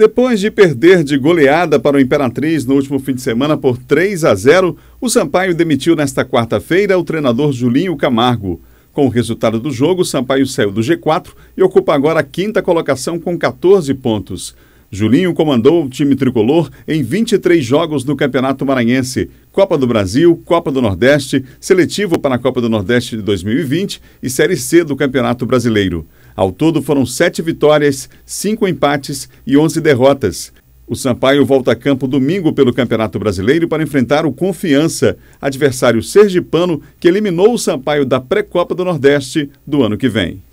Depois de perder de goleada para o Imperatriz no último fim de semana por 3 a 0, o Sampaio demitiu nesta quarta-feira o treinador Julinho Camargo. Com o resultado do jogo, o Sampaio saiu do G4 e ocupa agora a quinta colocação com 14 pontos. Julinho comandou o time tricolor em 23 jogos no Campeonato Maranhense, Copa do Brasil, Copa do Nordeste, seletivo para a Copa do Nordeste de 2020 e Série C do Campeonato Brasileiro. Ao todo, foram sete vitórias, cinco empates e onze derrotas. O Sampaio volta a campo domingo pelo Campeonato Brasileiro para enfrentar o Confiança, adversário sergipano que eliminou o Sampaio da pré-Copa do Nordeste do ano que vem.